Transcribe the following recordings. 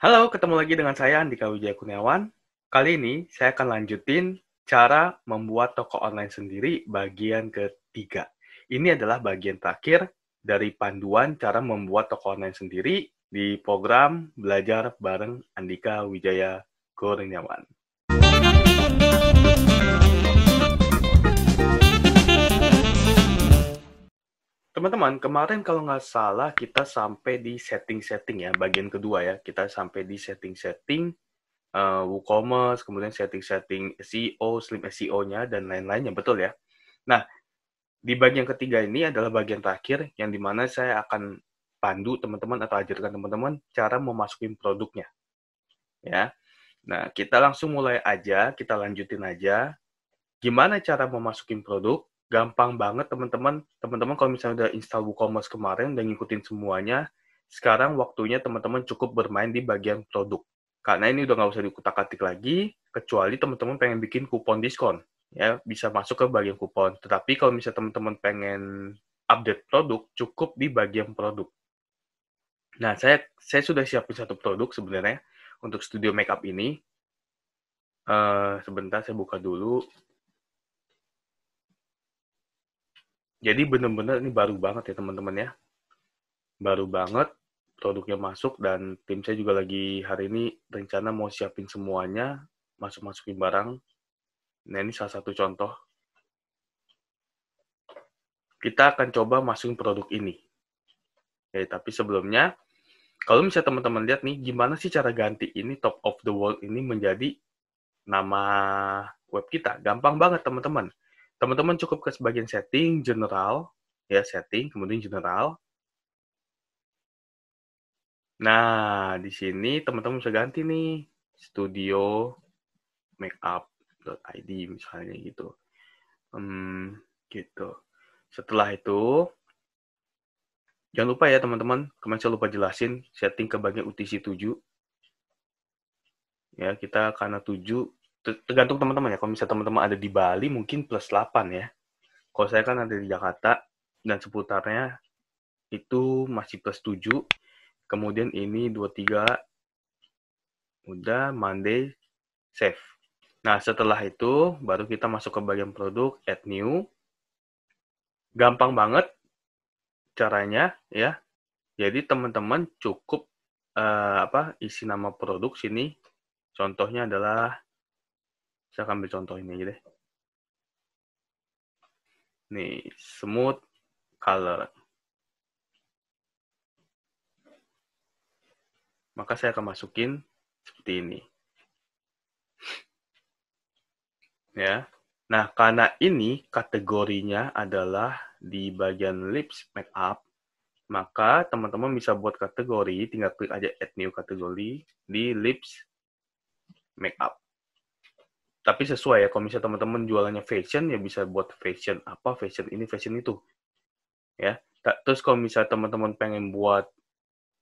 Halo, ketemu lagi dengan saya Andika Wijaya Kurniawan. Kali ini saya akan lanjutin cara membuat toko online sendiri bagian ketiga. Ini adalah bagian terakhir dari panduan cara membuat toko online sendiri di program Belajar Bareng Andika Wijaya Kurniawan. Teman-teman, kemarin kalau nggak salah kita sampai di setting-setting ya, bagian kedua ya. Kita sampai di setting-setting uh, WooCommerce, kemudian setting-setting SEO, Slim SEO-nya, dan lain-lainnya, betul ya? Nah, di bagian ketiga ini adalah bagian terakhir yang dimana saya akan pandu teman-teman atau ajarkan teman-teman cara memasukin produknya. Ya. Nah, kita langsung mulai aja, kita lanjutin aja. Gimana cara memasukin produk? gampang banget teman-teman teman-teman kalau misalnya udah install WooCommerce kemarin dan ngikutin semuanya sekarang waktunya teman-teman cukup bermain di bagian produk karena ini udah nggak usah dikutak-atik lagi kecuali teman-teman pengen bikin kupon diskon ya bisa masuk ke bagian kupon tetapi kalau misalnya teman-teman pengen update produk cukup di bagian produk nah saya saya sudah siapin satu produk sebenarnya untuk studio makeup ini uh, sebentar saya buka dulu jadi bener-bener ini baru banget ya teman-teman ya. Baru banget produknya masuk dan tim saya juga lagi hari ini rencana mau siapin semuanya, masuk-masukin barang. Nah ini salah satu contoh. Kita akan coba masukin produk ini. Oke, tapi sebelumnya, kalau misalnya teman-teman lihat nih, gimana sih cara ganti ini top of the world ini menjadi nama web kita? Gampang banget teman-teman teman-teman cukup ke sebagian setting general ya setting kemudian general nah di sini teman-teman bisa ganti nih studio id misalnya gitu hmm, gitu setelah itu jangan lupa ya teman-teman kemarin saya lupa jelasin setting ke bagian UTC 7 ya kita karena 7 tergantung teman-teman ya. Kalau misalnya teman-teman ada di Bali mungkin plus 8 ya. Kalau saya kan ada di Jakarta dan seputarnya itu masih plus 7. Kemudian ini 23 udah Monday save. Nah, setelah itu baru kita masuk ke bagian produk add new. Gampang banget caranya ya. Jadi teman-teman cukup uh, apa isi nama produk sini. Contohnya adalah saya akan ambil contoh ini aja deh. Nih, smooth color. Maka saya akan masukin seperti ini. Ya. Nah, karena ini kategorinya adalah di bagian lips makeup, maka teman-teman bisa buat kategori, tinggal klik aja add new kategori di lips makeup tapi sesuai ya kalau misalnya teman-teman jualannya fashion ya bisa buat fashion apa fashion ini fashion itu ya terus kalau misalnya teman-teman pengen buat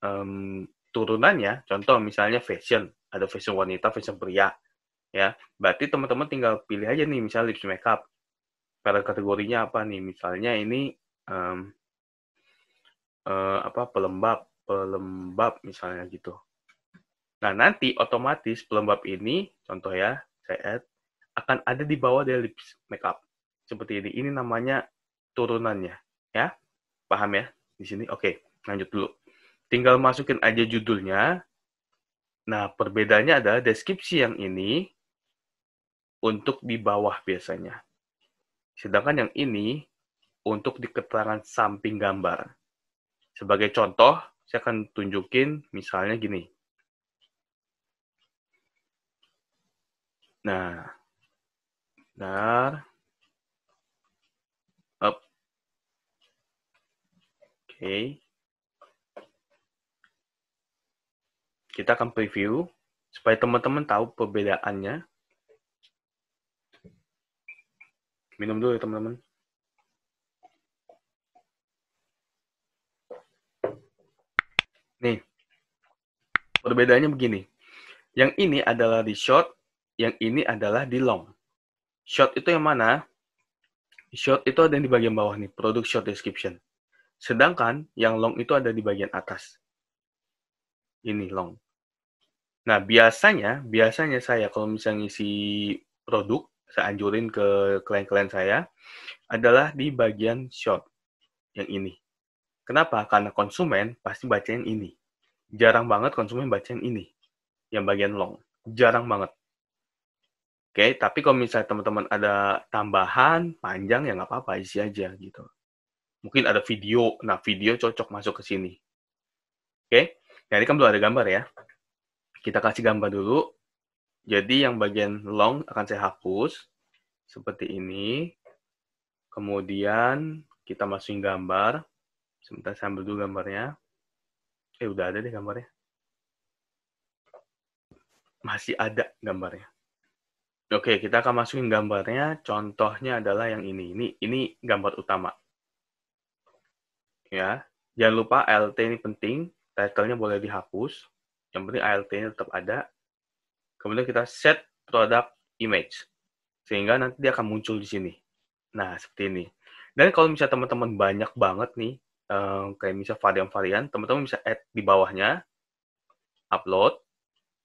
um, turunannya contoh misalnya fashion ada fashion wanita fashion pria ya berarti teman-teman tinggal pilih aja nih misalnya lips makeup pada kategorinya apa nih misalnya ini um, uh, apa pelembab pelembab misalnya gitu nah nanti otomatis pelembab ini contoh ya akan ada di bawah dari lips makeup. Seperti ini. Ini namanya turunannya, ya. Paham ya? Di sini. Oke, lanjut dulu. Tinggal masukin aja judulnya. Nah, perbedaannya adalah deskripsi yang ini untuk di bawah biasanya. Sedangkan yang ini untuk di keterangan samping gambar. Sebagai contoh, saya akan tunjukin misalnya gini. Nah, dar Up. Oke. Okay. Kita akan preview supaya teman-teman tahu perbedaannya. Minum dulu ya, teman-teman. Nih, perbedaannya begini. Yang ini adalah di short, yang ini adalah di long. Short itu yang mana? Short itu ada di bagian bawah nih, produk short description. Sedangkan yang long itu ada di bagian atas. Ini long. Nah, biasanya, biasanya saya kalau misalnya ngisi produk, saya anjurin ke klien-klien saya, adalah di bagian short. Yang ini. Kenapa? Karena konsumen pasti baca yang ini. Jarang banget konsumen baca yang ini. Yang bagian long. Jarang banget. Oke, tapi kalau misalnya teman-teman ada tambahan panjang ya nggak apa-apa isi aja gitu. Mungkin ada video, nah video cocok masuk ke sini. Oke, jadi nah, kan belum ada gambar ya. Kita kasih gambar dulu. Jadi yang bagian long akan saya hapus seperti ini. Kemudian kita masukin gambar. Sebentar saya ambil dulu gambarnya. Eh udah ada deh gambarnya. Masih ada gambarnya. Oke, kita akan masukin gambarnya. Contohnya adalah yang ini. Ini ini gambar utama. Ya, jangan lupa ALT ini penting. Title-nya boleh dihapus. Yang penting alt ini tetap ada. Kemudian kita set product image. Sehingga nanti dia akan muncul di sini. Nah, seperti ini. Dan kalau misalnya teman-teman banyak banget nih, eh, kayak misalnya varian-varian, teman-teman bisa add di bawahnya, upload,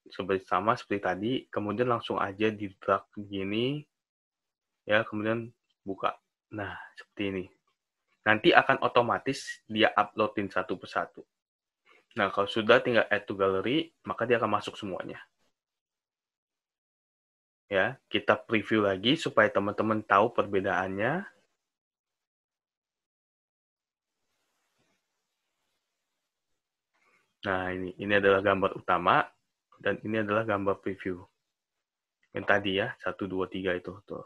seperti sama seperti tadi, kemudian langsung aja di drag begini, ya kemudian buka. Nah seperti ini. Nanti akan otomatis dia uploadin satu persatu. Nah kalau sudah tinggal add to gallery, maka dia akan masuk semuanya. Ya, kita preview lagi supaya teman-teman tahu perbedaannya. Nah, ini ini adalah gambar utama dan ini adalah gambar preview. Yang tadi ya, 1, 2, 3 itu. Tuh.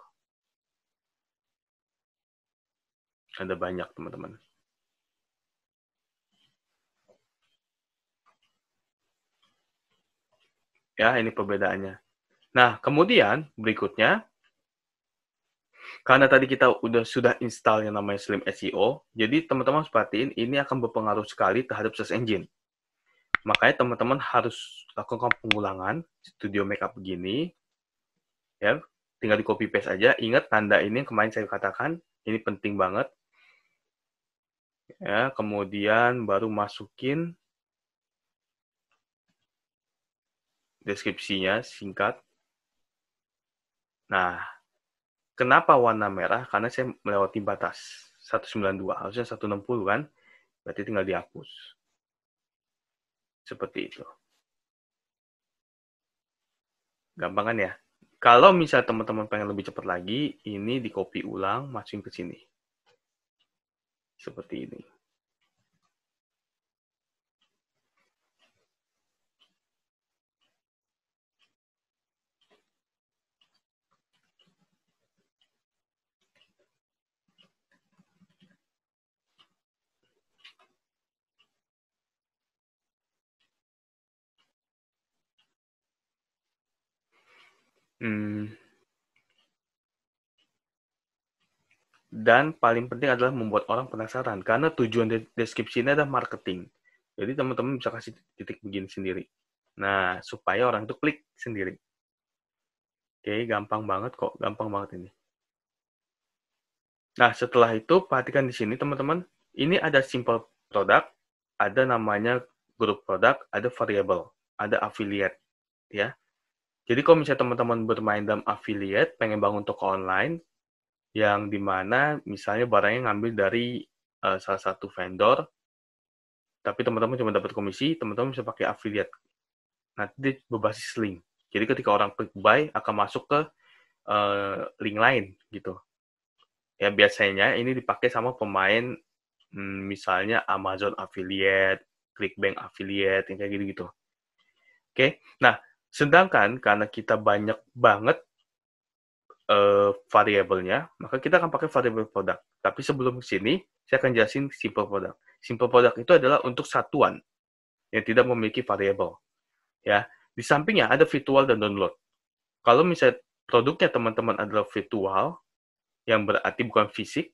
Ada banyak, teman-teman. Ya, ini perbedaannya. Nah, kemudian berikutnya, karena tadi kita udah sudah install yang namanya Slim SEO, jadi teman-teman harus perhatiin ini akan berpengaruh sekali terhadap search engine. Makanya teman-teman harus lakukan pengulangan studio makeup begini. Ya, tinggal di copy paste aja. Ingat tanda ini yang kemarin saya katakan, ini penting banget. Ya, kemudian baru masukin deskripsinya singkat. Nah, kenapa warna merah? Karena saya melewati batas 192, harusnya 160 kan? Berarti tinggal dihapus. Seperti itu. Gampangan ya. Kalau misal teman-teman pengen lebih cepat lagi, ini di copy ulang, masukin ke sini. Seperti ini. Hmm, Dan paling penting adalah membuat orang penasaran karena tujuan deskripsinya deskripsi ini adalah marketing. Jadi teman-teman bisa kasih titik begini sendiri. Nah, supaya orang itu klik sendiri. Oke, gampang banget kok, gampang banget ini. Nah, setelah itu perhatikan di sini teman-teman, ini ada simple product, ada namanya grup produk, ada variable, ada affiliate, ya. Jadi kalau misalnya teman-teman bermain dalam affiliate, pengen bangun toko online, yang dimana misalnya barangnya ngambil dari uh, salah satu vendor, tapi teman-teman cuma dapat komisi, teman-teman bisa pakai affiliate. Nanti berbasis link. Jadi ketika orang klik buy, akan masuk ke uh, link lain gitu. Ya biasanya ini dipakai sama pemain hmm, misalnya Amazon affiliate, Clickbank affiliate, yang kayak gitu-gitu. Oke, nah Sedangkan karena kita banyak banget uh, variabelnya, maka kita akan pakai variabel produk. Tapi sebelum ke sini, saya akan jelasin simple produk Simple produk itu adalah untuk satuan yang tidak memiliki variabel. Ya, di sampingnya ada virtual dan download. Kalau misalnya produknya teman-teman adalah virtual, yang berarti bukan fisik,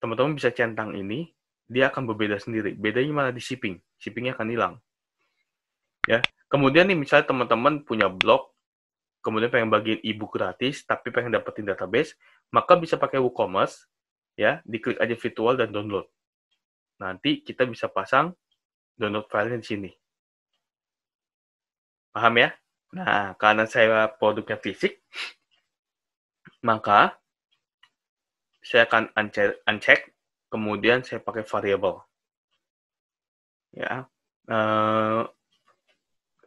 teman-teman bisa centang ini, dia akan berbeda sendiri. Bedanya mana di shipping. Shippingnya akan hilang. Ya, kemudian nih misalnya teman-teman punya blog kemudian pengen bagiin e gratis tapi pengen dapetin database maka bisa pakai WooCommerce ya diklik aja virtual dan download nanti kita bisa pasang download filenya di sini paham ya nah karena saya produknya fisik maka saya akan uncheck, kemudian saya pakai variable ya uh,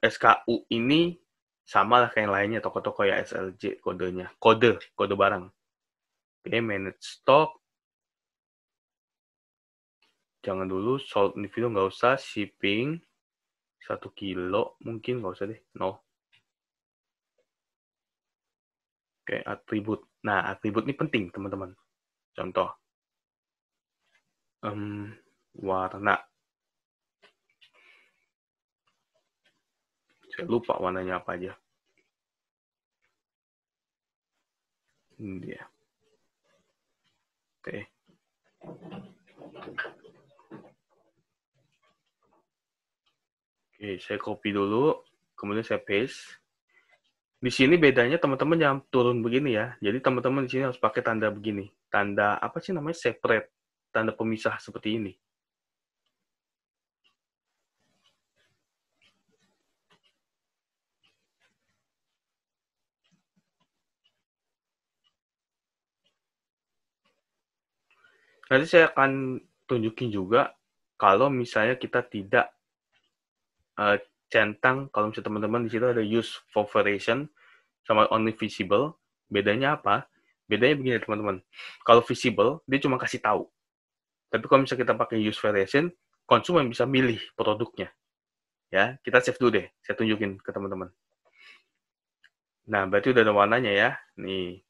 SKU ini sama lah kayak yang lainnya toko-toko ya SLJ kodenya kode kode barang oke okay, manage stock jangan dulu sold individu nggak usah shipping satu kilo mungkin nggak usah deh no oke okay, atribut nah atribut ini penting teman-teman contoh um, warna saya lupa warnanya apa aja ini dia oke oke saya copy dulu kemudian saya paste di sini bedanya teman-teman yang turun begini ya. Jadi teman-teman di sini harus pakai tanda begini. Tanda apa sih namanya? Separate. Tanda pemisah seperti ini. Nanti saya akan tunjukin juga kalau misalnya kita tidak uh, centang, kalau misalnya teman-teman di situ ada use for variation sama only visible, bedanya apa? Bedanya begini teman-teman. Kalau visible, dia cuma kasih tahu. Tapi kalau misalnya kita pakai use variation, konsumen bisa milih produknya. Ya, kita save dulu deh. Saya tunjukin ke teman-teman. Nah, berarti udah ada warnanya ya. Nih.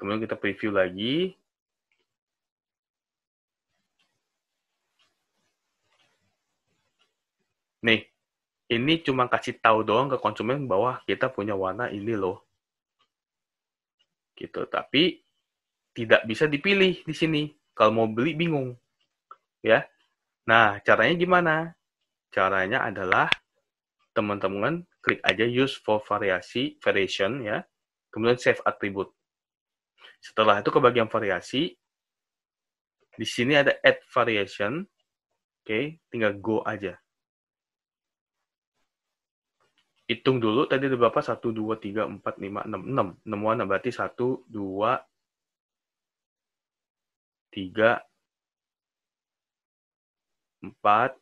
Kemudian kita preview lagi. Nih, ini cuma kasih tahu doang ke konsumen bahwa kita punya warna ini loh. Gitu, tapi tidak bisa dipilih di sini. Kalau mau beli bingung. Ya. Nah, caranya gimana? Caranya adalah teman-teman klik aja use for variasi variation ya. Kemudian save attribute. Setelah itu ke bagian variasi. Di sini ada add variation. Oke, tinggal go aja hitung dulu tadi ada berapa? 1, 2, 3, 4, 5, 6, 6. Nemuan warna berarti 1, 2, 3, 4,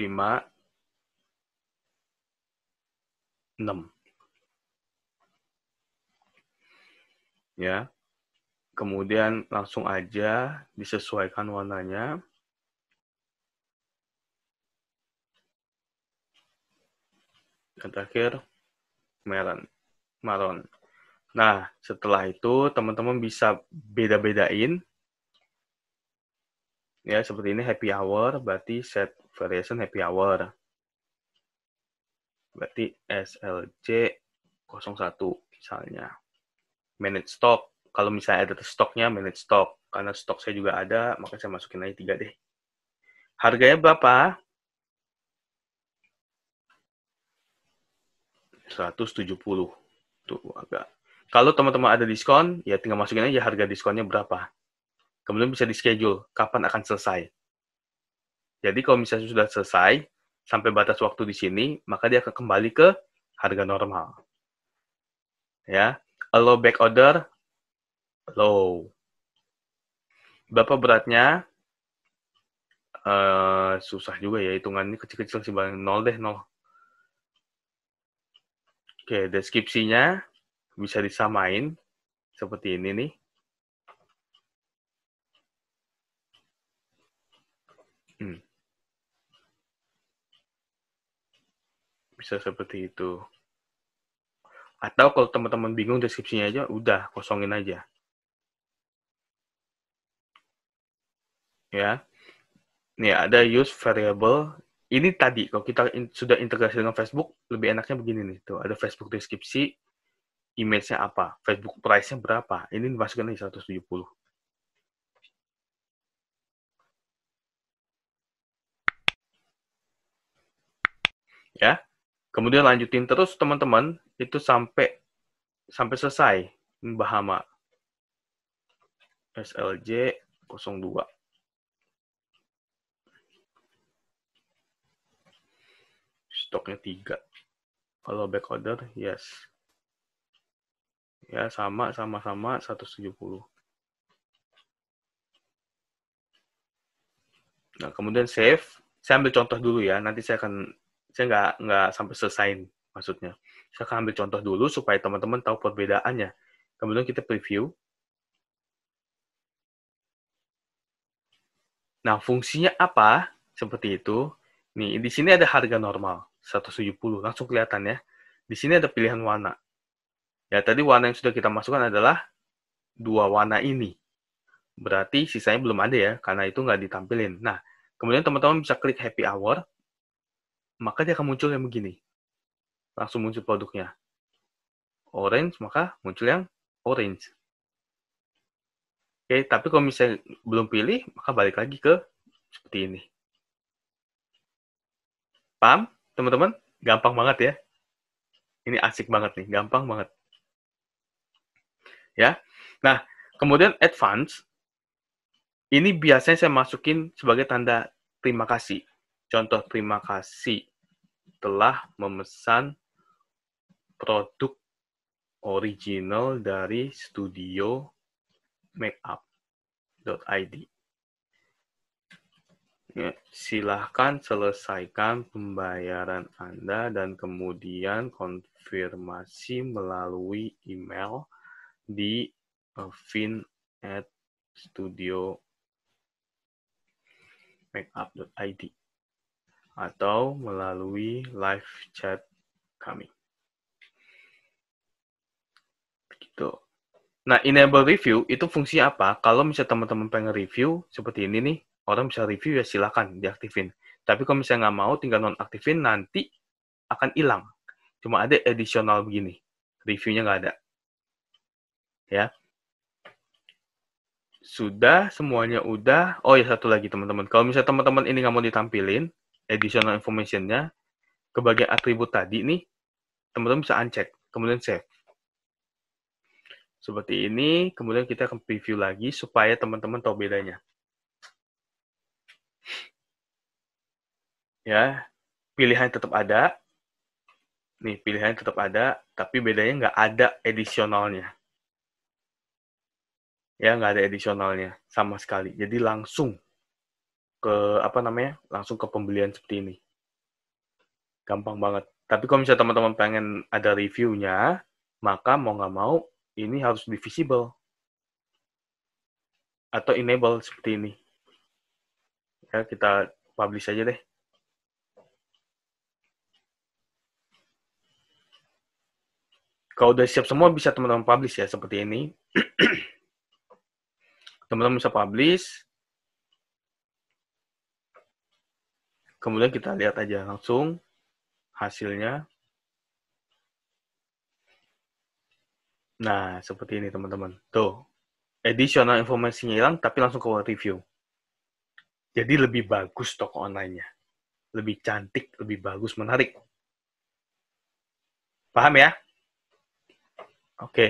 5, 6. Ya. Kemudian langsung aja disesuaikan warnanya. yang terakhir melon, maron. Nah, setelah itu teman-teman bisa beda-bedain. Ya, seperti ini happy hour, berarti set variation happy hour. Berarti SLJ 01 misalnya. Manage stock. Kalau misalnya ada stoknya, manage stock. Karena stok saya juga ada, maka saya masukin aja tiga deh. Harganya berapa? 170. Tuh agak. Kalau teman-teman ada diskon, ya tinggal masukin aja harga diskonnya berapa. Kemudian bisa di schedule kapan akan selesai. Jadi kalau misalnya sudah selesai sampai batas waktu di sini, maka dia akan kembali ke harga normal. Ya, allow back order low. Berapa beratnya? Uh, susah juga ya hitungannya kecil-kecil sih bang. Nol deh, nol Oke, deskripsinya bisa disamain seperti ini nih. Hmm. Bisa seperti itu. Atau kalau teman-teman bingung deskripsinya aja, udah kosongin aja. Ya. Nih ada use variable ini tadi kalau kita in, sudah integrasi dengan Facebook lebih enaknya begini nih tuh ada Facebook deskripsi image-nya apa Facebook price-nya berapa ini dimasukkan di 170 ya kemudian lanjutin terus teman-teman itu sampai sampai selesai Bahama SLJ 02 stoknya tiga. Kalau back order, yes. Ya, sama, sama-sama 170. Nah, kemudian save. Saya ambil contoh dulu ya, nanti saya akan, saya nggak, nggak sampai selesai maksudnya. Saya akan ambil contoh dulu supaya teman-teman tahu perbedaannya. Kemudian kita preview. Nah, fungsinya apa? Seperti itu. Nih, di sini ada harga normal. 170. Langsung kelihatan ya. Di sini ada pilihan warna. Ya, tadi warna yang sudah kita masukkan adalah dua warna ini. Berarti sisanya belum ada ya, karena itu nggak ditampilin. Nah, kemudian teman-teman bisa klik happy hour, maka dia akan muncul yang begini. Langsung muncul produknya. Orange, maka muncul yang orange. Oke, tapi kalau misalnya belum pilih, maka balik lagi ke seperti ini. Paham? teman-teman gampang banget ya ini asik banget nih gampang banget ya nah kemudian advance ini biasanya saya masukin sebagai tanda terima kasih contoh terima kasih telah memesan produk original dari studio makeupid Ya, silahkan selesaikan pembayaran Anda dan kemudian konfirmasi melalui email di fin eh, at studio makeup.id atau melalui live chat kami. Begitu. Nah, enable review itu fungsi apa? Kalau misalnya teman-teman pengen review seperti ini nih, orang bisa review ya silahkan diaktifin. Tapi kalau misalnya nggak mau, tinggal nonaktifin, nanti akan hilang. Cuma ada additional begini. Reviewnya nggak ada. Ya. Sudah, semuanya udah. Oh ya, satu lagi teman-teman. Kalau misalnya teman-teman ini nggak mau ditampilin, additional informationnya, nya ke bagian atribut tadi nih, teman-teman bisa uncheck, kemudian save. Seperti ini, kemudian kita akan preview lagi supaya teman-teman tahu bedanya. ya pilihan tetap ada nih pilihan tetap ada tapi bedanya nggak ada edisionalnya ya nggak ada edisionalnya sama sekali jadi langsung ke apa namanya langsung ke pembelian seperti ini gampang banget tapi kalau misalnya teman-teman pengen ada reviewnya maka mau nggak mau ini harus divisible atau enable seperti ini ya kita publish aja deh kalau udah siap semua bisa teman-teman publish ya seperti ini. teman-teman bisa publish. Kemudian kita lihat aja langsung hasilnya. Nah, seperti ini teman-teman. Tuh, additional informasinya hilang, tapi langsung ke review. Jadi lebih bagus toko online-nya. Lebih cantik, lebih bagus, menarik. Paham ya? Oke.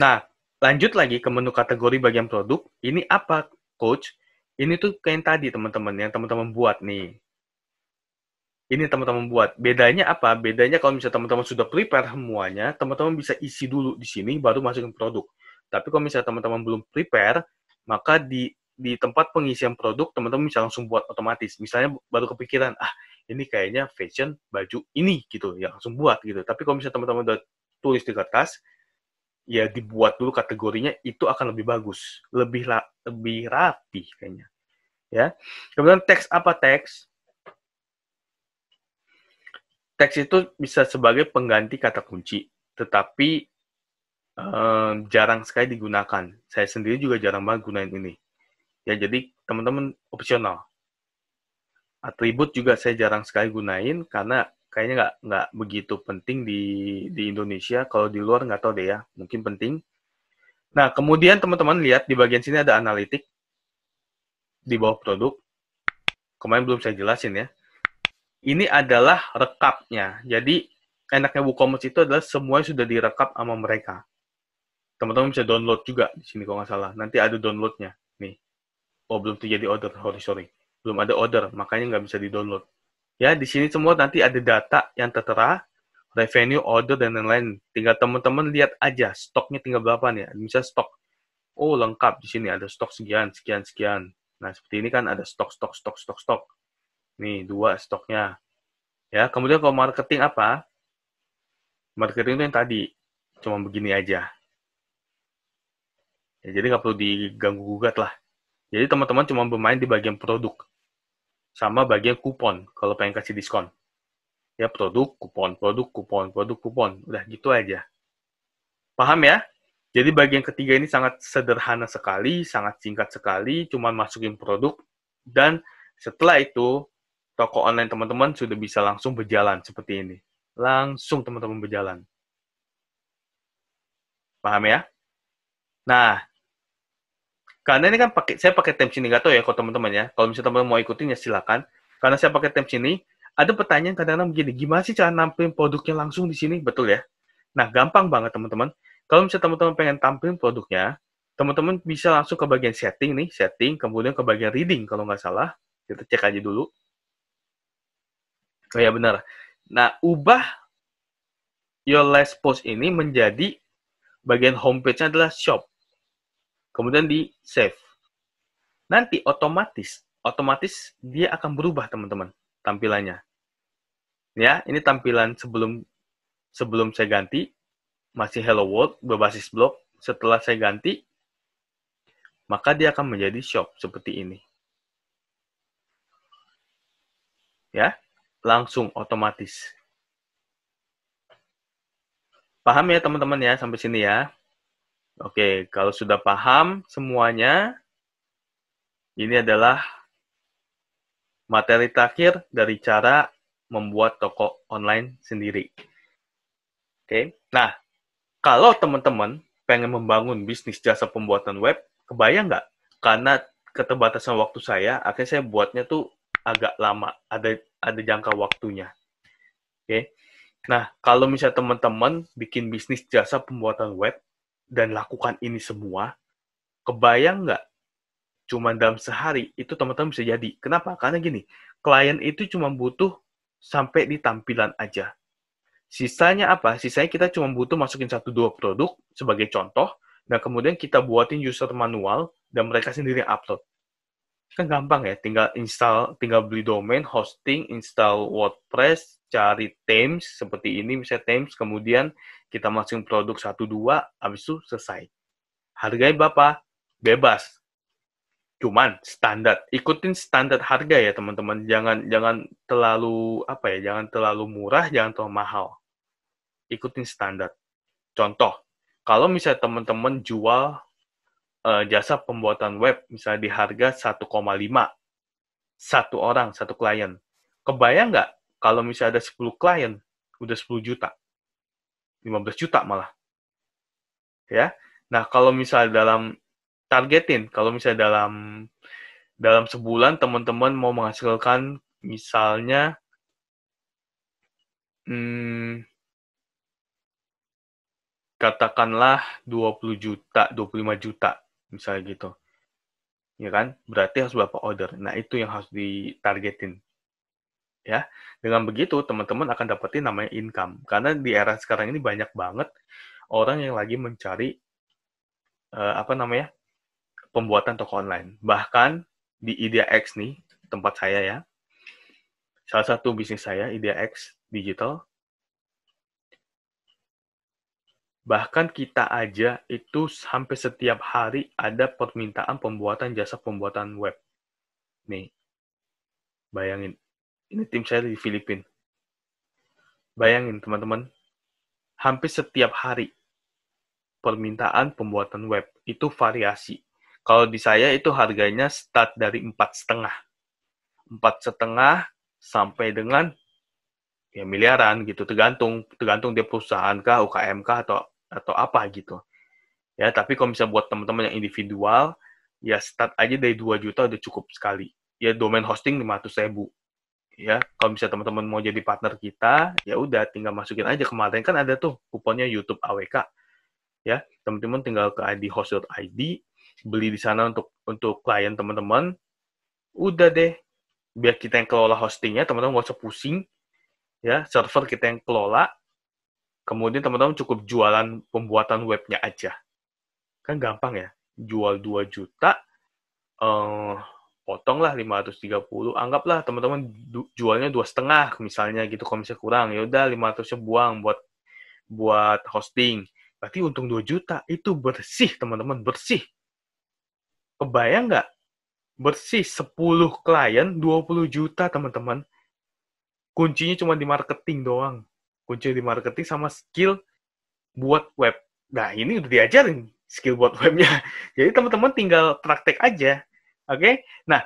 Nah, lanjut lagi ke menu kategori bagian produk. Ini apa, coach? Ini tuh kayak yang tadi teman-teman yang teman-teman buat nih. Ini teman-teman buat. Bedanya apa? Bedanya kalau misalnya teman-teman sudah prepare semuanya, teman-teman bisa isi dulu di sini baru masukin produk. Tapi kalau misalnya teman-teman belum prepare, maka di di tempat pengisian produk teman-teman bisa langsung buat otomatis. Misalnya baru kepikiran, ah ini kayaknya fashion baju ini gitu, ya langsung buat gitu. Tapi kalau misalnya teman-teman udah tulis di kertas, ya dibuat dulu kategorinya itu akan lebih bagus, lebih la, lebih rapi kayaknya. Ya. Kemudian teks apa teks? Teks itu bisa sebagai pengganti kata kunci, tetapi um, jarang sekali digunakan. Saya sendiri juga jarang banget gunain ini. Ya, jadi teman-teman opsional. Atribut juga saya jarang sekali gunain karena kayaknya nggak nggak begitu penting di di Indonesia. Kalau di luar nggak tahu deh ya, mungkin penting. Nah, kemudian teman-teman lihat di bagian sini ada analitik di bawah produk. Kemarin belum saya jelasin ya. Ini adalah rekapnya. Jadi enaknya WooCommerce itu adalah semuanya sudah direkap sama mereka. Teman-teman bisa download juga di sini kalau nggak salah. Nanti ada downloadnya. Nih. Oh, belum terjadi order. Sorry, sorry. Belum ada order, makanya nggak bisa di-download. Ya, di sini semua nanti ada data yang tertera, revenue, order, dan lain-lain. Tinggal teman-teman lihat aja stoknya tinggal berapa nih. Misalnya stok, oh lengkap di sini ada stok sekian, sekian, sekian. Nah, seperti ini kan ada stok, stok, stok, stok, stok. Nih, dua stoknya. Ya, kemudian kalau marketing apa? Marketing itu yang tadi, cuma begini aja. Ya, jadi nggak perlu diganggu gugat lah. Jadi teman-teman cuma bermain di bagian produk sama bagian kupon kalau pengen kasih diskon. Ya produk, kupon, produk, kupon, produk, kupon. Udah gitu aja. Paham ya? Jadi bagian ketiga ini sangat sederhana sekali, sangat singkat sekali, cuman masukin produk dan setelah itu toko online teman-teman sudah bisa langsung berjalan seperti ini. Langsung teman-teman berjalan. Paham ya? Nah, karena ini kan pakai saya pakai tim sini nggak tahu ya kalau teman-teman ya. Kalau misalnya teman-teman mau ikutin ya silakan. Karena saya pakai tim sini, ada pertanyaan kadang-kadang begini, gimana sih cara nampilin produknya langsung di sini? Betul ya? Nah, gampang banget teman-teman. Kalau misalnya teman-teman pengen tampilin produknya, teman-teman bisa langsung ke bagian setting nih, setting, kemudian ke bagian reading kalau nggak salah. Kita cek aja dulu. Oh ya benar. Nah, ubah your last post ini menjadi bagian homepage-nya adalah shop kemudian di save. Nanti otomatis, otomatis dia akan berubah teman-teman tampilannya. Ya, ini tampilan sebelum sebelum saya ganti masih Hello World berbasis blog Setelah saya ganti, maka dia akan menjadi shop seperti ini. Ya, langsung otomatis. Paham ya teman-teman ya sampai sini ya. Oke, kalau sudah paham semuanya, ini adalah materi terakhir dari cara membuat toko online sendiri. Oke, nah kalau teman-teman pengen membangun bisnis jasa pembuatan web, kebayang nggak? Karena keterbatasan waktu saya, akhirnya saya buatnya tuh agak lama, ada ada jangka waktunya. Oke, nah kalau misalnya teman-teman bikin bisnis jasa pembuatan web, dan lakukan ini semua, kebayang nggak? Cuma dalam sehari itu teman-teman bisa jadi. Kenapa? Karena gini, klien itu cuma butuh sampai di tampilan aja. Sisanya apa? Sisanya kita cuma butuh masukin satu dua produk sebagai contoh, dan kemudian kita buatin user manual dan mereka sendiri upload kan gampang ya tinggal install tinggal beli domain hosting install WordPress cari Themes seperti ini misalnya Themes kemudian kita masukin produk satu dua habis itu selesai hargai Bapak bebas cuman standar ikutin standar harga ya teman-teman jangan jangan terlalu apa ya jangan terlalu murah jangan terlalu mahal ikutin standar contoh kalau misalnya teman-teman jual uh, jasa pembuatan web misalnya di harga 1,5 satu orang satu klien kebayang nggak kalau misalnya ada 10 klien udah 10 juta 15 juta malah ya nah kalau misalnya dalam targetin kalau misalnya dalam dalam sebulan teman-teman mau menghasilkan misalnya hmm, katakanlah 20 juta, 25 juta misalnya gitu ya kan berarti harus berapa order nah itu yang harus ditargetin ya dengan begitu teman-teman akan dapetin namanya income karena di era sekarang ini banyak banget orang yang lagi mencari uh, apa namanya pembuatan toko online bahkan di IdeaX nih tempat saya ya salah satu bisnis saya IdeaX Digital Bahkan kita aja itu hampir setiap hari ada permintaan pembuatan jasa pembuatan web. Nih, bayangin. Ini tim saya di Filipina. Bayangin teman-teman, hampir setiap hari permintaan pembuatan web itu variasi. Kalau di saya itu harganya start dari empat setengah, empat setengah sampai dengan ya miliaran gitu, tergantung tergantung dia perusahaan kah, UKM kah atau atau apa gitu. Ya, tapi kalau bisa buat teman-teman yang individual, ya start aja dari 2 juta udah cukup sekali. Ya domain hosting 500 ribu. Ya, kalau bisa teman-teman mau jadi partner kita, ya udah tinggal masukin aja kemarin kan ada tuh kuponnya YouTube AWK. Ya, teman-teman tinggal ke ID ID beli di sana untuk untuk klien teman-teman. Udah deh, biar kita yang kelola hostingnya, teman-teman gak usah pusing. Ya, server kita yang kelola, Kemudian teman-teman cukup jualan pembuatan webnya aja. Kan gampang ya. Jual 2 juta, eh, potonglah 530. Anggaplah teman-teman jualnya dua setengah misalnya gitu. Kalau misalnya kurang, yaudah 500-nya buang buat buat hosting. Berarti untung 2 juta. Itu bersih, teman-teman. Bersih. Kebayang nggak? Bersih 10 klien, 20 juta, teman-teman. Kuncinya cuma di marketing doang kunci di marketing sama skill buat web. Nah, ini udah diajarin skill buat webnya. Jadi teman-teman tinggal praktek aja. Oke? Okay? Nah,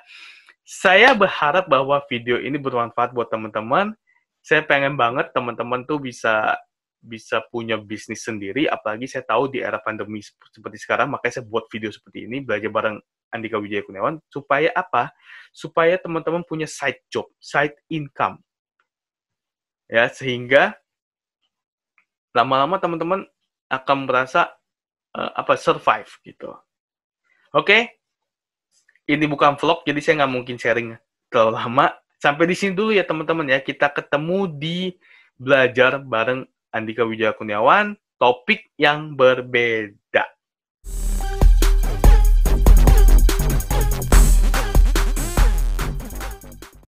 saya berharap bahwa video ini bermanfaat buat teman-teman. Saya pengen banget teman-teman tuh bisa bisa punya bisnis sendiri, apalagi saya tahu di era pandemi seperti sekarang, makanya saya buat video seperti ini, belajar bareng Andika Wijaya Kurniawan, supaya apa? Supaya teman-teman punya side job, side income. Ya, sehingga lama-lama teman-teman akan merasa uh, apa survive gitu. Oke, okay? ini bukan vlog jadi saya nggak mungkin sharing terlalu lama. Sampai di sini dulu ya teman-teman ya. Kita ketemu di belajar bareng Andika Wijaya Kurniawan, topik yang berbeda.